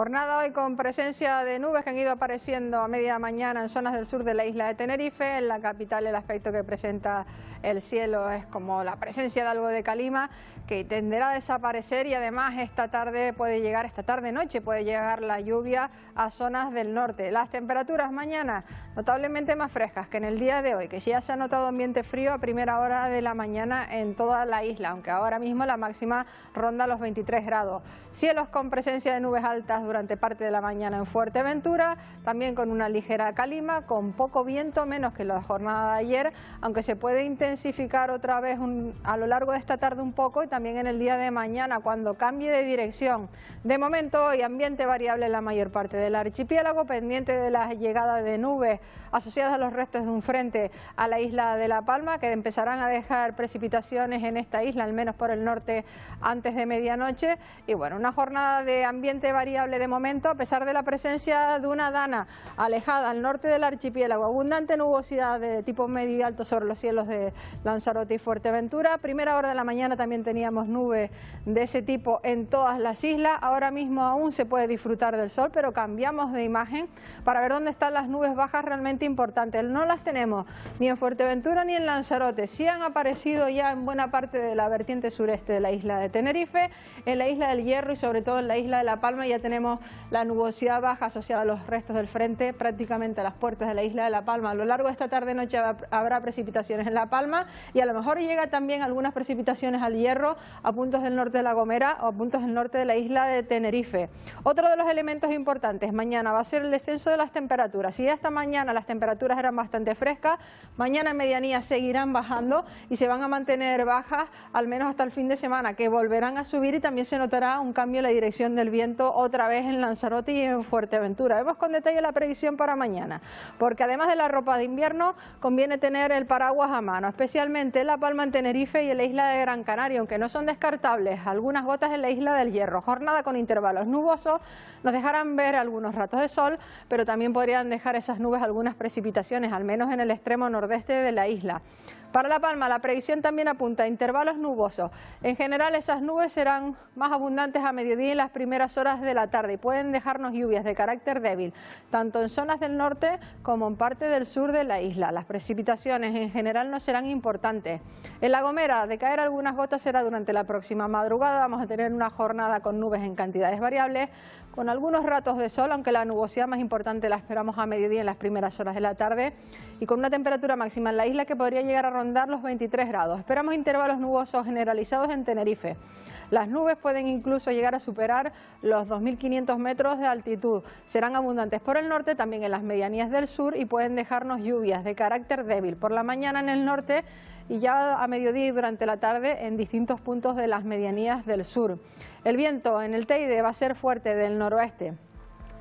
Jornada hoy con presencia de nubes que han ido apareciendo a media mañana en zonas del sur de la isla de Tenerife. En la capital el aspecto que presenta el cielo es como la presencia de algo de calima que tenderá a desaparecer y además esta tarde puede llegar, esta tarde noche puede llegar la lluvia a zonas del norte. Las temperaturas mañana notablemente más frescas que en el día de hoy, que ya se ha notado ambiente frío a primera hora de la mañana en toda la isla, aunque ahora mismo la máxima ronda los 23 grados. Cielos con presencia de nubes altas durante parte de la mañana en Fuerteventura, también con una ligera calima, con poco viento, menos que la jornada de ayer, aunque se puede intensificar otra vez a lo largo de esta tarde un poco y también en el día de mañana cuando cambie de dirección. De momento hay ambiente variable en la mayor parte del archipiélago, pendiente de la llegada de nubes asociadas a los restos de un frente a la isla de La Palma, que empezarán a dejar precipitaciones en esta isla, al menos por el norte, antes de medianoche. Y bueno, una jornada de ambiente variable de momento a pesar de la presencia de una dana alejada al norte del archipiélago. Abundante nubosidad de tipo medio y alto sobre los cielos de Lanzarote y Fuerteventura. primera hora de la mañana también teníamos nubes de ese tipo en todas las islas. Ahora mismo aún se puede disfrutar del sol, pero cambiamos de imagen para ver dónde están las nubes bajas realmente importantes. No las tenemos ni en Fuerteventura ni en Lanzarote. Sí han aparecido ya en buena parte de la vertiente sureste de la isla de Tenerife, en la isla del Hierro y sobre todo en la isla de La Palma ya tenemos tenemos la nubosidad baja asociada a los restos del frente prácticamente a las puertas de la isla de La Palma. A lo largo de esta tarde-noche habrá precipitaciones en La Palma y a lo mejor llega también algunas precipitaciones al Hierro, a puntos del norte de La Gomera o a puntos del norte de la isla de Tenerife. Otro de los elementos importantes mañana va a ser el descenso de las temperaturas. Si esta mañana las temperaturas eran bastante frescas, mañana en medianía seguirán bajando y se van a mantener bajas al menos hasta el fin de semana, que volverán a subir y también se notará un cambio en la dirección del viento otra vez vez en Lanzarote y en Fuerteventura. Vemos con detalle la predicción para mañana, porque además de la ropa de invierno, conviene tener el paraguas a mano, especialmente en La Palma, en Tenerife y en la isla de Gran Canaria, aunque no son descartables, algunas gotas en la isla del Hierro. Jornada con intervalos nubosos, nos dejarán ver algunos ratos de sol, pero también podrían dejar esas nubes algunas precipitaciones, al menos en el extremo nordeste de la isla. Para La Palma, la predicción también apunta a intervalos nubosos. En general, esas nubes serán más abundantes a mediodía y las primeras horas de la tarde y pueden dejarnos lluvias de carácter débil, tanto en zonas del norte como en parte del sur de la isla. Las precipitaciones en general no serán importantes. En La Gomera, de caer algunas gotas será durante la próxima madrugada. Vamos a tener una jornada con nubes en cantidades variables, con algunos ratos de sol, aunque la nubosidad más importante la esperamos a mediodía en las primeras horas de la tarde, y con una temperatura máxima en la isla que podría llegar a rondar los 23 grados. Esperamos intervalos nubosos generalizados en Tenerife. Las nubes pueden incluso llegar a superar los 2.500 500 metros de altitud. Serán abundantes por el norte, también en las medianías del sur y pueden dejarnos lluvias de carácter débil. Por la mañana en el norte y ya a mediodía y durante la tarde en distintos puntos de las medianías del sur. El viento en el Teide va a ser fuerte del noroeste.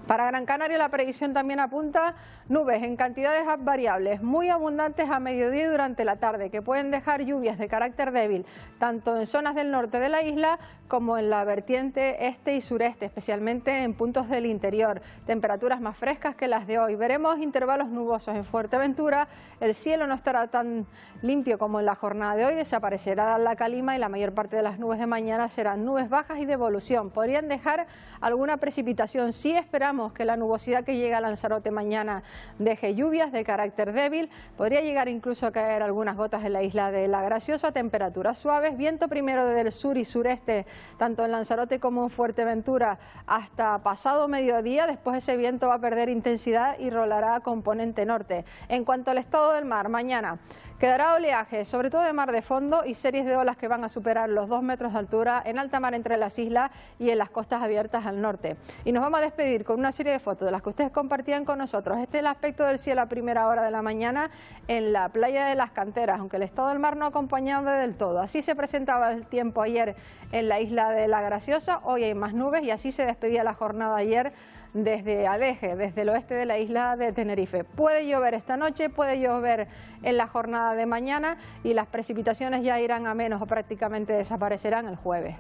Para Gran Canaria la previsión también apunta nubes en cantidades variables, muy abundantes a mediodía y durante la tarde, que pueden dejar lluvias de carácter débil, tanto en zonas del norte de la isla como en la vertiente este y sureste, especialmente en puntos del interior. Temperaturas más frescas que las de hoy. Veremos intervalos nubosos en Fuerteventura. El cielo no estará tan limpio como en la jornada de hoy. Desaparecerá la calima y la mayor parte de las nubes de mañana serán nubes bajas y de evolución. Podrían dejar alguna precipitación, si esperamos que la nubosidad que llega a Lanzarote mañana deje lluvias de carácter débil. Podría llegar incluso a caer algunas gotas en la isla de La Graciosa, temperaturas suaves, viento primero desde el sur y sureste, tanto en Lanzarote como en Fuerteventura, hasta pasado mediodía. Después ese viento va a perder intensidad y rolará a componente norte. En cuanto al estado del mar, mañana quedará oleaje, sobre todo de mar de fondo y series de olas que van a superar los dos metros de altura en alta mar entre las islas y en las costas abiertas al norte. Y nos vamos a despedir con una serie de fotos de las que ustedes compartían con nosotros. Este es el aspecto del cielo a primera hora de la mañana en la playa de las canteras, aunque el estado del mar no acompañaba del todo. Así se presentaba el tiempo ayer en la isla de La Graciosa, hoy hay más nubes y así se despedía la jornada ayer desde Adeje, desde el oeste de la isla de Tenerife. Puede llover esta noche, puede llover en la jornada de mañana y las precipitaciones ya irán a menos o prácticamente desaparecerán el jueves.